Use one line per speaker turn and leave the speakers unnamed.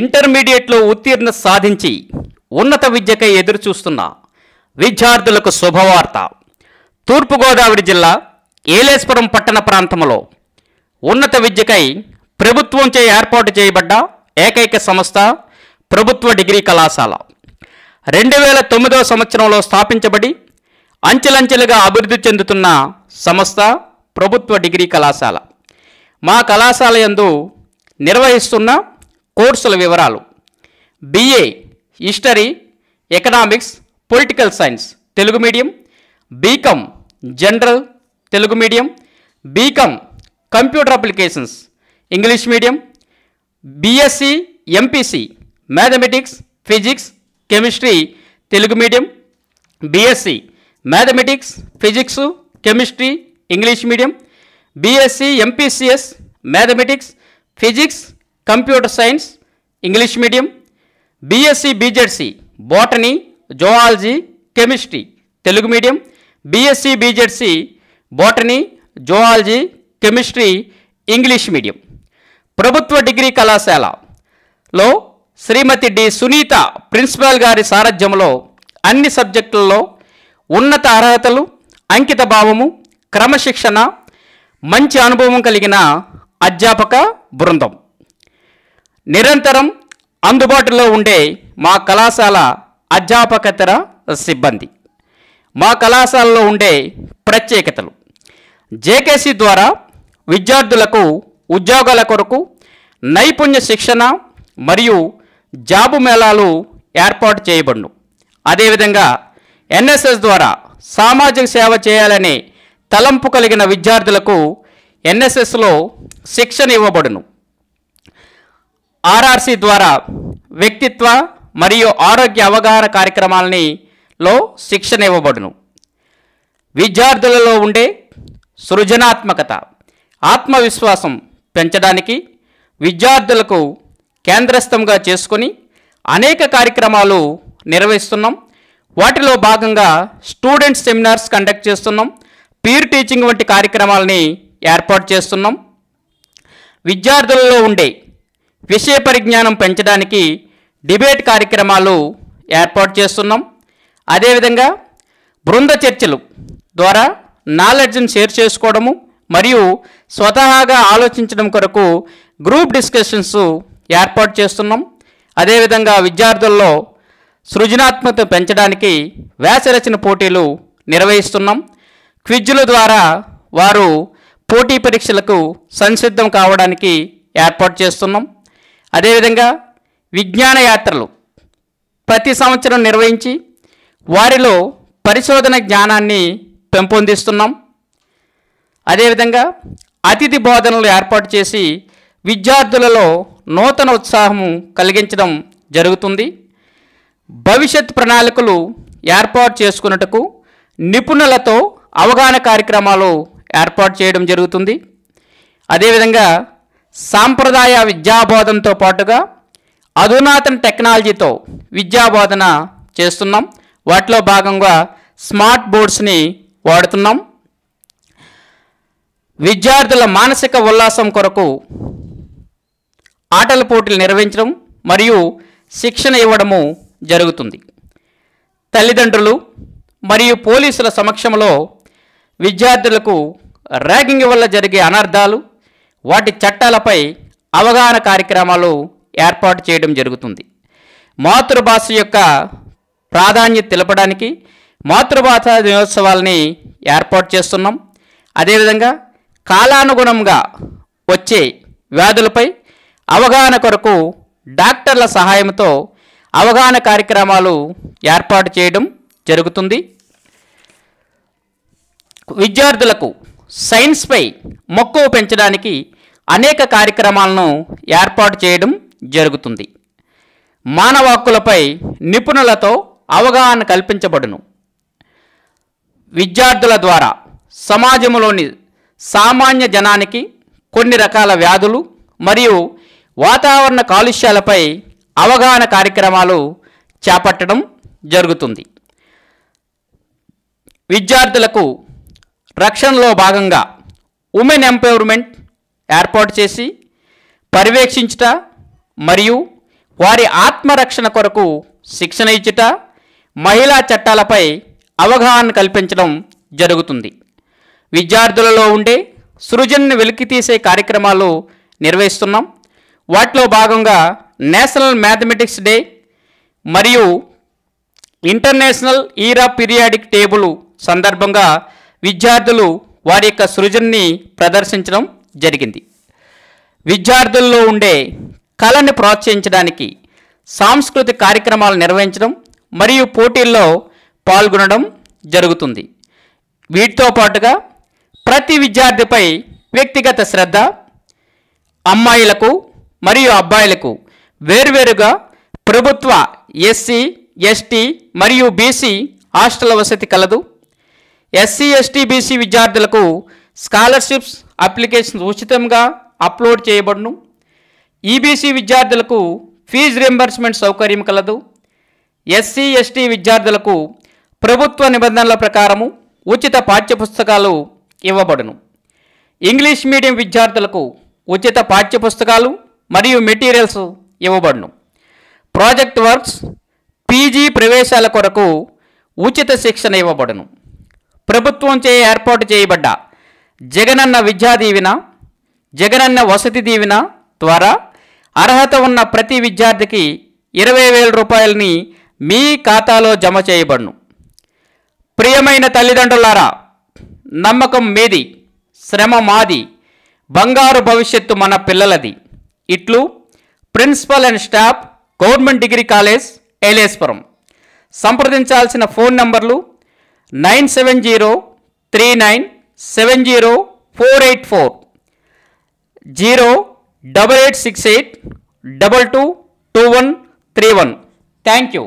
ఇంటర్మీడియట్లో ఉత్తీర్ణ సాధించి ఉన్నత విద్యకై ఎదురుచూస్తున్న విద్యార్థులకు శుభవార్త తూర్పుగోదావరి జిల్లా ఏలేశ్వరం పట్టణ ప్రాంతంలో ఉన్నత విద్యకై ప్రభుత్వంచే ఏర్పాటు చేయబడ్డ ఏకైక సంస్థ ప్రభుత్వ డిగ్రీ కళాశాల రెండు వేల తొమ్మిదవ సంవత్సరంలో స్థాపించబడి అంచెలంచెలుగా అభివృద్ధి చెందుతున్న సంస్థ ప్రభుత్వ డిగ్రీ కళాశాల మా కళాశాల యందు నిర్వహిస్తున్న కోర్సుల వివరాలు BA history economics political science Telugu medium BCom general Telugu medium BCom computer applications English medium BSc MPC mathematics physics chemistry Telugu medium BSc mathematics physics chemistry English medium BSc MPCS mathematics physics computer science English medium BSc BZC botany zoology chemistry Telugu medium BSc BZC botany zoology chemistry English medium ప్రభుత్వ degree కళాశాలలో శ్రీమతి D Sunitha principal గారి సారథ్యంలో అన్ని సబ్జెక్టులలో ఉన్నత అర్హతలు అంకిత భావము క్రమశిక్షణ మంచి అనుభవం కలిగిన అధ్యాపక బృందం నిరంతరం అందుబాటులో ఉండే మా కళాశాల అధ్యాపకతర సిబ్బంది మా కళాశాలలో ఉండే ప్రత్యేకతలు జేకేసి ద్వారా విద్యార్థులకు ఉద్యోగాల కొరకు నైపుణ్య శిక్షణ మరియు జాబు మేళాలు ఏర్పాటు చేయబడును అదేవిధంగా ఎన్ఎస్ఎస్ ద్వారా సామాజిక సేవ చేయాలనే తలంపు కలిగిన విద్యార్థులకు ఎన్ఎస్ఎస్లో శిక్షణ ఇవ్వబడును ఆర్ఆర్సి ద్వారా వ్యక్తిత్వ మరియు ఆరోగ్య అవగాహన కార్యక్రమాలని లో శిక్షణ ఇవ్వబడును విద్యార్థులలో ఉండే సృజనాత్మకత ఆత్మవిశ్వాసం పెంచడానికి విద్యార్థులకు కేంద్రస్థంగా చేసుకొని అనేక కార్యక్రమాలు నిర్వహిస్తున్నాం వాటిలో భాగంగా స్టూడెంట్ సెమినార్స్ కండక్ట్ చేస్తున్నాం పీర్ టీచింగ్ వంటి కార్యక్రమాలని ఏర్పాటు చేస్తున్నాం విద్యార్థులలో ఉండే విషయ పరిజ్ఞానం పెంచడానికి డిబేట్ కార్యక్రమాలు ఏర్పాటు చేస్తున్నాం అదేవిధంగా బృంద చర్చలు ద్వారా నాలెడ్జ్ని షేర్ చేసుకోవడము మరియు స్వతహాగా ఆలోచించడం కొరకు గ్రూప్ డిస్కషన్స్ ఏర్పాటు చేస్తున్నాం అదేవిధంగా విద్యార్థుల్లో సృజనాత్మకత పెంచడానికి వ్యాసరచన పోటీలు నిర్వహిస్తున్నాం క్విజ్ల ద్వారా వారు పోటీ పరీక్షలకు సంసిద్ధం కావడానికి ఏర్పాటు చేస్తున్నాం అదేవిధంగా విజ్ఞాన యాత్రలు ప్రతి సంవత్సరం నిర్వహించి వారిలో పరిశోధన జ్ఞానాన్ని పెంపొందిస్తున్నాం అదేవిధంగా అతిథి బోధనలు ఏర్పాటు చేసి విద్యార్థులలో నూతన ఉత్సాహము కలిగించడం జరుగుతుంది భవిష్యత్ ప్రణాళికలు ఏర్పాటు చేసుకున్నటకు నిపుణులతో అవగాహన కార్యక్రమాలు ఏర్పాటు చేయడం జరుగుతుంది అదేవిధంగా సాంప్రదాయ విద్యాబోధనతో పాటుగా అధునాతన టెక్నాలజీతో విద్యాబోధన చేస్తున్నాం వాటిలో భాగంగా స్మార్ట్ బోర్డ్స్ని వాడుతున్నాం విద్యార్థుల మానసిక ఉల్లాసం కొరకు ఆటల పోటీలు నిర్వహించడం మరియు శిక్షణ ఇవ్వడము జరుగుతుంది తల్లిదండ్రులు మరియు పోలీసుల సమక్షంలో విద్యార్థులకు ర్యాగింగ్ వల్ల జరిగే అనర్థాలు వాటి చట్టాలపై అవగాహన కార్యక్రమాలు ఏర్పాటు చేయడం జరుగుతుంది మాతృభాష యొక్క ప్రాధాన్యత తెలపడానికి మాతృభాష దినోత్సవాలని ఏర్పాటు చేస్తున్నాం అదేవిధంగా కాలానుగుణంగా వచ్చే వ్యాధులపై అవగాహన కొరకు డాక్టర్ల సహాయంతో అవగాహన కార్యక్రమాలు ఏర్పాటు చేయడం జరుగుతుంది విద్యార్థులకు సైన్స్పై మక్కువ పెంచడానికి అనేక కార్యక్రమాలను ఏర్పాటు చేయడం జరుగుతుంది మానవ హక్కులపై నిపుణులతో అవగాహన కల్పించబడును విద్యార్థుల ద్వారా సమాజంలోని సామాన్య జనానికి కొన్ని రకాల వ్యాధులు మరియు వాతావరణ కాలుష్యాలపై అవగాహన కార్యక్రమాలు చేపట్టడం జరుగుతుంది విద్యార్థులకు రక్షణలో భాగంగా ఉమెన్ ఎంపవర్మెంట్ ఏర్పాటు చేసి పర్యవేక్షించుట మరియు వారి ఆత్మరక్షణ కొరకు శిక్షణ ఇచ్చుట మహిళా చట్టాలపై అవగాహన కల్పించడం జరుగుతుంది విద్యార్థులలో ఉండే సృజన్ని వెలికితీసే కార్యక్రమాలు నిర్వహిస్తున్నాం వాటిలో భాగంగా నేషనల్ మ్యాథమెటిక్స్ డే మరియు ఇంటర్నేషనల్ ఈరా పీరియాడిక్ టేబుల్ సందర్భంగా విద్యార్థులు వారి యొక్క సృజన్ని ప్రదర్శించడం జరిగింది విద్యార్థుల్లో ఉండే కళని ప్రోత్సహించడానికి సాంస్కృతిక కార్యక్రమాలు నిర్వహించడం మరియు పోటీల్లో పాల్గొనడం జరుగుతుంది వీటితో పాటుగా ప్రతి విద్యార్థిపై వ్యక్తిగత శ్రద్ధ అమ్మాయిలకు మరియు అబ్బాయిలకు వేర్వేరుగా ప్రభుత్వ ఎస్సీ ఎస్టీ మరియు బీసీ హాస్టల్ వసతి కలదు ఎస్సీ ఎస్టీ బీసీ విద్యార్థులకు స్కాలర్షిప్స్ అప్లికేషన్స్ ఉచితంగా అప్లోడ్ చేయబడును ఈబీసీ e విద్యార్థులకు ఫీజు రియంబర్స్మెంట్ సౌకర్యం కలదు ఎస్సీ ఎస్టీ విద్యార్థులకు ప్రభుత్వ నిబంధనల ప్రకారము ఉచిత పాఠ్యపుస్తకాలు ఇవ్వబడును ఇంగ్లీష్ మీడియం విద్యార్థులకు ఉచిత పాఠ్యపుస్తకాలు మరియు మెటీరియల్స్ ఇవ్వబడును ప్రాజెక్ట్ వర్క్స్ పీజీ ప్రవేశాల కొరకు ఉచిత శిక్షణ ఇవ్వబడును ప్రభుత్వంచే ఏర్పాటు చేయబడ్డ జగనన్న విద్యా దీవెన జగనన్న వసతి దీవెన ద్వారా అర్హత ఉన్న ప్రతి విద్యార్థికి ఇరవై వేల రూపాయలని మీ ఖాతాలో జమ చేయబడును ప్రియమైన తల్లిదండ్రులారా నమ్మకం మీది శ్రమ మాది బంగారు భవిష్యత్తు మన పిల్లలది ఇట్లు principal and staff government degree college Eleswaram సంప్రదించాల్సిన ఫోన్ నంబర్లు nine seven zero three nine seven zero four eight four zero double eight six eight double two two one three one thank you